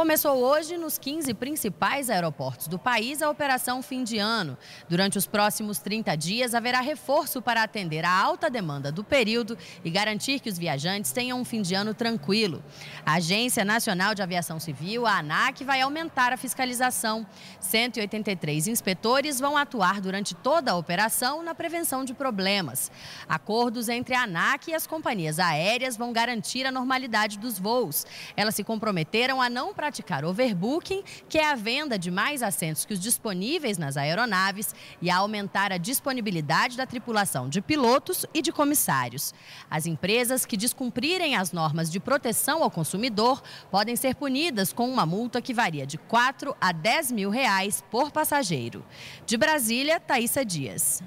Começou hoje nos 15 principais aeroportos do país a operação fim de ano. Durante os próximos 30 dias, haverá reforço para atender a alta demanda do período e garantir que os viajantes tenham um fim de ano tranquilo. A Agência Nacional de Aviação Civil, a ANAC, vai aumentar a fiscalização. 183 inspetores vão atuar durante toda a operação na prevenção de problemas. Acordos entre a ANAC e as companhias aéreas vão garantir a normalidade dos voos. Elas se comprometeram a não praticar praticar overbooking, que é a venda de mais assentos que os disponíveis nas aeronaves, e a aumentar a disponibilidade da tripulação de pilotos e de comissários. As empresas que descumprirem as normas de proteção ao consumidor podem ser punidas com uma multa que varia de 4 a 10 mil reais por passageiro. De Brasília, Thaisa Dias.